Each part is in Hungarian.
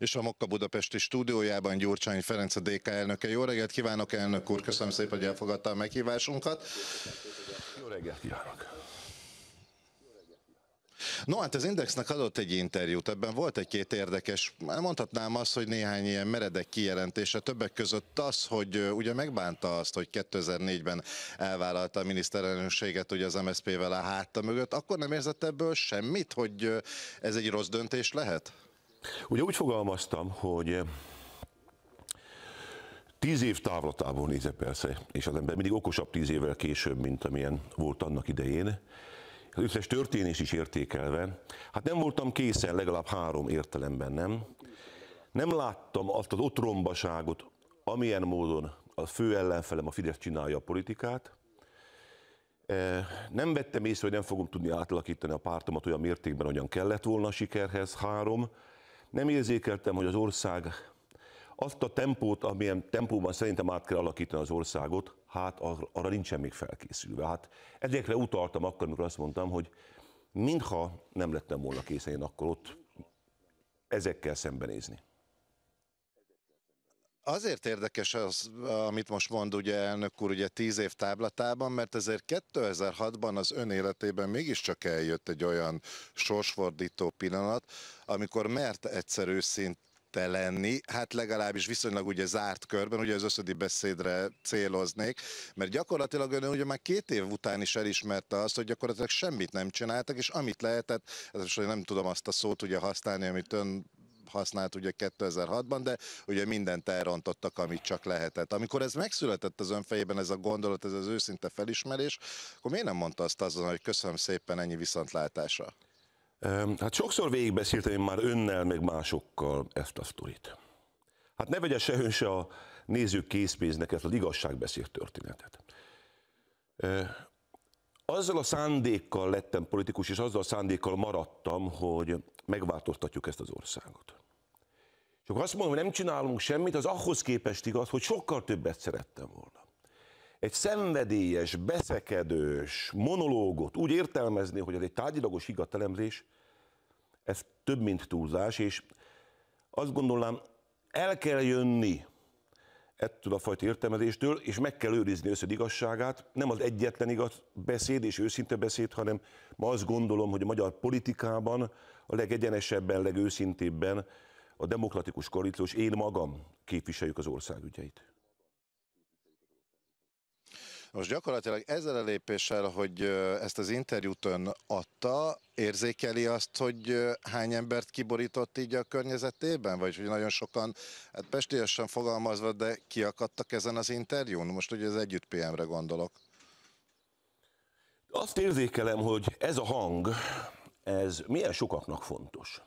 és a Mokka Budapesti stúdiójában Gyurcsány Ferenc a DK elnöke. Jó reggelt kívánok, elnök úr! Köszönöm szépen, hogy elfogadta a meghívásunkat. Jó reggelt kívánok! No, hát az Indexnek adott egy interjút, ebben volt egy-két érdekes, hát mondhatnám azt, hogy néhány ilyen meredek kijelentése, többek között az, hogy ugye megbánta azt, hogy 2004-ben elvállalta a miniszterelnökséget ugye az MSZP-vel a háta mögött, akkor nem érzett ebből semmit, hogy ez egy rossz döntés lehet? Ugye úgy fogalmaztam, hogy eh, Tíz év távlatából nézve persze, és az ember mindig okosabb tíz évvel később, mint amilyen volt annak idején. Az összes történés is értékelve, hát nem voltam készen legalább három értelemben, nem? Nem láttam azt az otrombaságot, amilyen módon a fő ellenfelem, a Fidesz csinálja a politikát. Eh, nem vettem észre, hogy nem fogom tudni átalakítani a pártomat olyan mértékben, hogyan kellett volna a sikerhez. Három, nem érzékeltem, hogy az ország azt a tempót, amilyen tempóban szerintem át kell alakítani az országot, hát arra nincsen még felkészülve. Hát ezekre utaltam akkor, amikor azt mondtam, hogy mintha nem lettem volna készen én akkor ott ezekkel szembenézni. Azért érdekes az, amit most mond ugye elnök úr, ugye tíz év táblatában, mert ezért 2006-ban az ön életében mégiscsak eljött egy olyan sorsfordító pillanat, amikor mert egyszerű szint te lenni, hát legalábbis viszonylag ugye zárt körben, ugye az összödi beszédre céloznék, mert gyakorlatilag ön ugye már két év után is elismerte azt, hogy gyakorlatilag semmit nem csináltak, és amit lehetett, ez hát most nem tudom azt a szót ugye használni, amit ön használt ugye 2006-ban, de ugye mindent elrontottak, amit csak lehetett. Amikor ez megszületett az fejében, ez a gondolat, ez az őszinte felismerés, akkor miért nem mondta azt azon, hogy köszönöm szépen ennyi viszontlátásra? Hát sokszor végigbeszéltem én már önnel, meg másokkal ezt a sztorit. Hát ne vegye se ön se a nézők készpénznek ezt az igazságbeszél történetet. Azzal a szándékkal lettem politikus, és azzal a szándékkal maradtam, hogy megváltoztatjuk ezt az országot. És akkor azt mondom, hogy nem csinálunk semmit, az ahhoz képest igaz, hogy sokkal többet szerettem volna. Egy szenvedélyes, beszekedős monológot úgy értelmezni, hogy ez egy tárgyilagos igatelemzés, ez több, mint túlzás, és azt gondolnám, el kell jönni ettől a fajta értelmezéstől, és meg kell őrizni összed igazságát. Nem az egyetlen igaz beszéd és őszinte beszéd, hanem ma azt gondolom, hogy a magyar politikában a legegyenesebben, legőszintébben a demokratikus koalíció és én magam képviseljük az ország ügyeit. Most gyakorlatilag ezzel a lépéssel, hogy ezt az interjút ön adta, érzékeli azt, hogy hány embert kiborított így a környezetében? Vagy hogy nagyon sokan, hát pestélyesen fogalmazva, de kiakadtak ezen az interjún? Most ugye az Együtt PM-re gondolok. Azt érzékelem, hogy ez a hang, ez milyen sokaknak fontos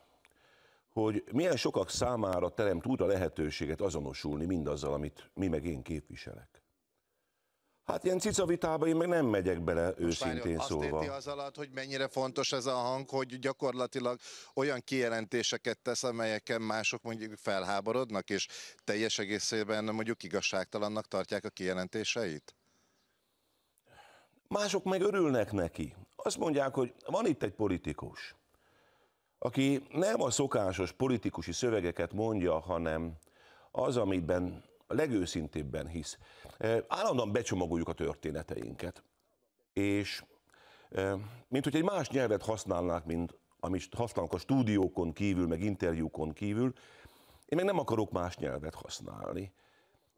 hogy milyen sokak számára teremt a lehetőséget azonosulni mindazzal, amit mi meg én képviselek. Hát ilyen cicavitába én meg nem megyek bele Most őszintén várjon, szólva. Azt érti az alatt, hogy mennyire fontos ez a hang, hogy gyakorlatilag olyan kijelentéseket tesz, amelyeken mások mondjuk felháborodnak, és teljes egészében mondjuk igazságtalannak tartják a kijelentéseit? Mások meg örülnek neki. Azt mondják, hogy van itt egy politikus, aki nem a szokásos politikusi szövegeket mondja, hanem az, amiben a legőszintébben hisz. E, állandóan becsomagoljuk a történeteinket, és e, mint hogy egy más nyelvet használnák, mint amit használunk a stúdiókon kívül, meg interjúkon kívül, én meg nem akarok más nyelvet használni.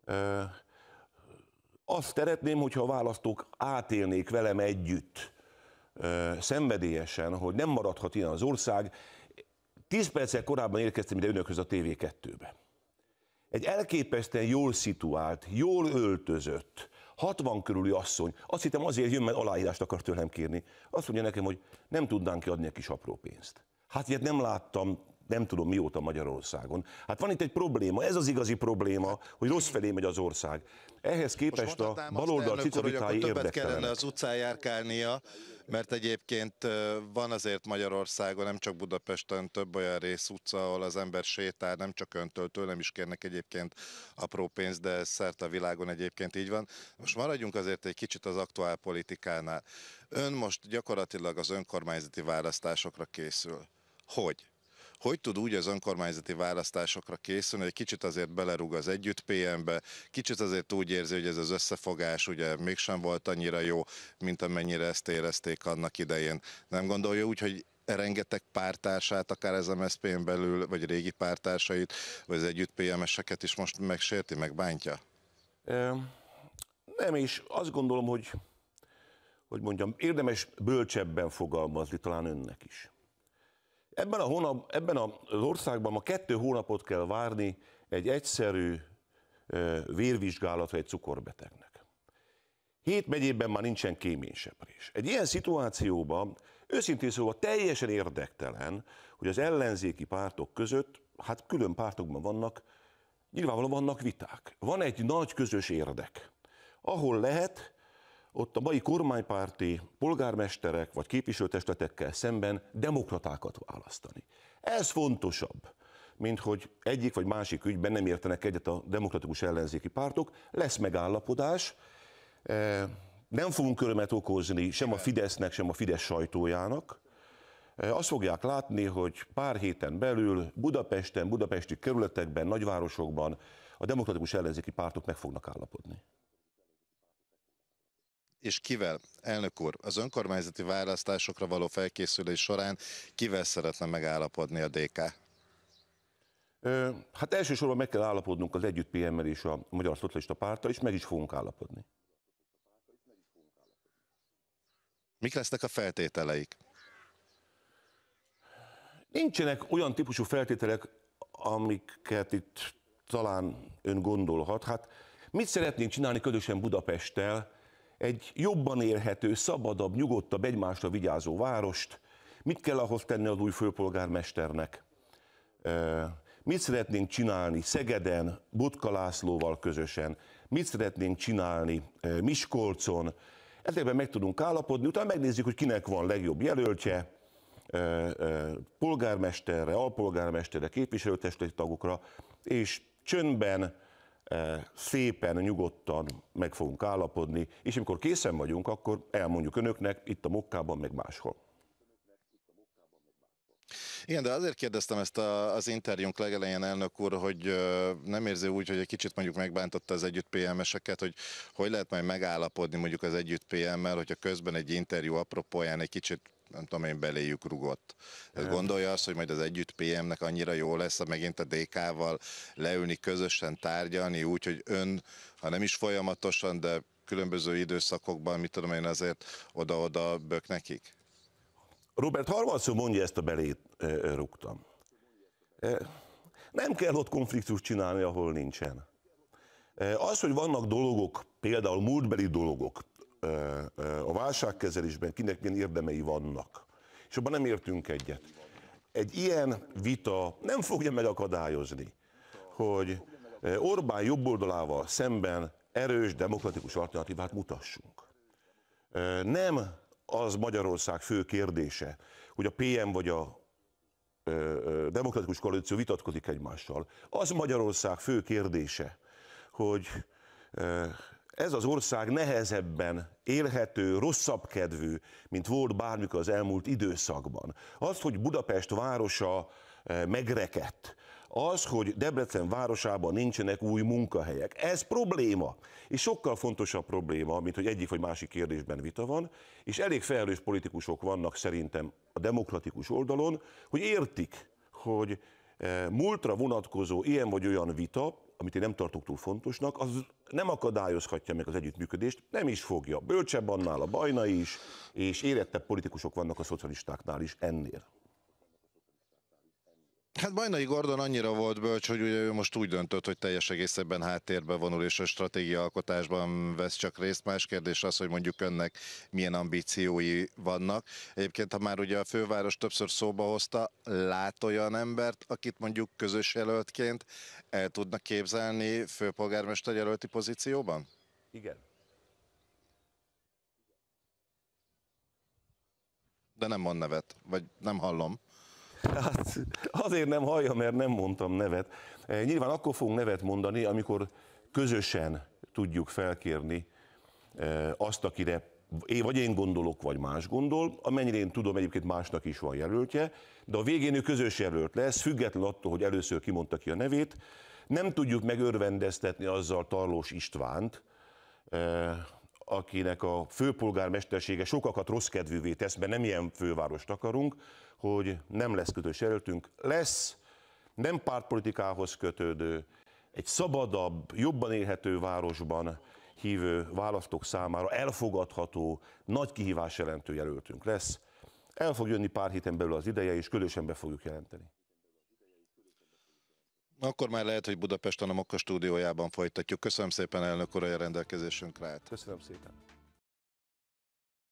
E, azt szeretném, hogyha a választók átélnék velem együtt, szenvedélyesen, hogy nem maradhat ilyen az ország, Tíz perccel korábban érkeztem ide önökhöz a TV2-be. Egy elképesztően jól szituált, jól öltözött, 60 körüli asszony, azt hittem azért jön, mert aláírást akar tőlem kérni. Azt mondja nekem, hogy nem tudnánk kiadni egy kis apró pénzt. Hát ilyet nem láttam nem tudom mióta Magyarországon. Hát van itt egy probléma, ez az igazi probléma, hogy rossz felé megy az ország. Ehhez képest a baloldal cicavitái többet kellene az utcán járkálnia, mert egyébként van azért Magyarországon, nem csak Budapesten több olyan rész utca, ahol az ember sétál, nem csak öntől, nem is kérnek egyébként apró pénzt, de ez szert a világon egyébként így van. Most maradjunk azért egy kicsit az aktuál politikánál. Ön most gyakorlatilag az önkormányzati választásokra készül. Hogy? hogy tud úgy az önkormányzati választásokra készülni, hogy kicsit azért belerúg az együtt PM-be, kicsit azért úgy érzi, hogy ez az összefogás ugye mégsem volt annyira jó, mint amennyire ezt érezték annak idején. Nem gondolja úgy, hogy rengeteg pártársát, akár az MSZP-n belül, vagy régi pártársait, vagy az együtt PMS-eket is most megsérti, megbántja? Nem, és azt gondolom, hogy, hogy mondjam, érdemes bölcsebben fogalmazni talán önnek is. Ebben, a hónap, ebben az országban ma kettő hónapot kell várni egy egyszerű vérvizsgálatra egy cukorbetegnek. Hét megyében már nincsen kéményseprés. Egy ilyen szituációban őszintén szóval teljesen érdektelen, hogy az ellenzéki pártok között, hát külön pártokban vannak, nyilvánvalóan vannak viták. Van egy nagy közös érdek, ahol lehet, ott a mai kormánypárti polgármesterek vagy képviselőtestetekkel szemben demokratákat választani. Ez fontosabb, mint hogy egyik vagy másik ügyben nem értenek egyet a demokratikus ellenzéki pártok. Lesz megállapodás, e, nem fogunk körömet okozni sem a Fidesznek, sem a Fidesz sajtójának. E, azt fogják látni, hogy pár héten belül Budapesten, budapesti kerületekben, nagyvárosokban a demokratikus ellenzéki pártok meg fognak állapodni és kivel, elnök úr, az önkormányzati választásokra való felkészülés során kivel szeretne megállapodni a DK? Hát elsősorban meg kell állapodnunk az Együtt PM-mel és a Magyar Szocialista Párta, és meg is fogunk állapodni. Mik lesznek a feltételeik? Nincsenek olyan típusú feltételek, amiket itt talán ön gondolhat. Hát mit szeretnénk csinálni közösen Budapesttel, egy jobban érhető, szabadabb, nyugodtabb, egymásra vigyázó várost, mit kell ahhoz tenni az új főpolgármesternek, mit szeretnénk csinálni Szegeden, Botka Lászlóval közösen, mit szeretnénk csinálni Miskolcon, ezekben meg tudunk állapodni, utána megnézzük, hogy kinek van legjobb jelöltje, polgármesterre, alpolgármesterre, képviselőtestületi tagokra, és csöndben, E, szépen, nyugodtan meg fogunk állapodni, és amikor készen vagyunk, akkor elmondjuk önöknek, itt a mokkában, meg máshol. Igen, de azért kérdeztem ezt a, az interjúnk legelején, elnök úr, hogy ö, nem érzi úgy, hogy egy kicsit mondjuk megbántotta az együtt PM-eseket, hogy hogy lehet majd megállapodni mondjuk az együtt PM-mel, hogyha közben egy interjú apropóján egy kicsit nem tudom én, beléjük rugott. Ez gondolja azt, hogy majd az együtt PM-nek annyira jó lesz, ha megint a DK-val leülni, közösen tárgyalni, úgy, hogy ön, ha nem is folyamatosan, de különböző időszakokban, mit tudom én, azért oda-oda bök nekik? Robert harmadszor mondja ezt a belét rúgtam. Nem kell ott konfliktus csinálni, ahol nincsen. Az, hogy vannak dolgok, például múltbeli dolgok, a válságkezelésben kinek milyen érdemei vannak, és abban nem értünk egyet. Egy ilyen vita nem fogja megakadályozni, hogy Orbán oldalával szemben erős demokratikus alternatívát mutassunk. Nem az Magyarország fő kérdése, hogy a PM vagy a demokratikus koalíció vitatkozik egymással. Az Magyarország fő kérdése, hogy ez az ország nehezebben élhető, rosszabb kedvű, mint volt bármikor az elmúlt időszakban. Az, hogy Budapest városa megrekedt, az, hogy Debrecen városában nincsenek új munkahelyek. Ez probléma, és sokkal fontosabb probléma, mint hogy egyik vagy másik kérdésben vita van, és elég felelős politikusok vannak szerintem a demokratikus oldalon, hogy értik, hogy eh, múltra vonatkozó ilyen vagy olyan vita, amit én nem tartok túl fontosnak, az nem akadályozhatja meg az együttműködést, nem is fogja. Bölcsebb annál a bajna is, és érettebb politikusok vannak a szocialistáknál is ennél. Hát Bajnai Gordon annyira volt bölcs, hogy ugye ő most úgy döntött, hogy teljes egészében háttérbe vonul, és a stratégia alkotásban vesz csak részt. Más kérdés az, hogy mondjuk önnek milyen ambíciói vannak. Egyébként, ha már ugye a főváros többször szóba hozta, lát olyan embert, akit mondjuk közös jelöltként el tudnak képzelni főpolgármester jelölti pozícióban? Igen. De nem mond nevet, vagy nem hallom. Hát azért nem hallja, mert nem mondtam nevet. Eh, nyilván akkor fogunk nevet mondani, amikor közösen tudjuk felkérni eh, azt, akire én, vagy én gondolok, vagy más gondol, amennyire én tudom, egyébként másnak is van jelöltje, de a végén ő közös jelölt lesz, független attól, hogy először kimondta ki a nevét. Nem tudjuk megörvendeztetni azzal Tarlós Istvánt, eh, akinek a főpolgármestersége sokakat rossz kedvűvé tesz, mert nem ilyen fővárost akarunk, hogy nem lesz kötős jelöltünk. Lesz nem pártpolitikához kötődő, egy szabadabb, jobban élhető városban hívő választók számára elfogadható, nagy kihívás jelentő jelöltünk lesz. El fog jönni pár héten belül az ideje, és különösen be fogjuk jelenteni. Akkor már lehet, hogy Budapesten a stúdiójában folytatjuk. Köszönöm szépen, elnök úr, a rendelkezésünk rá. Köszönöm szépen.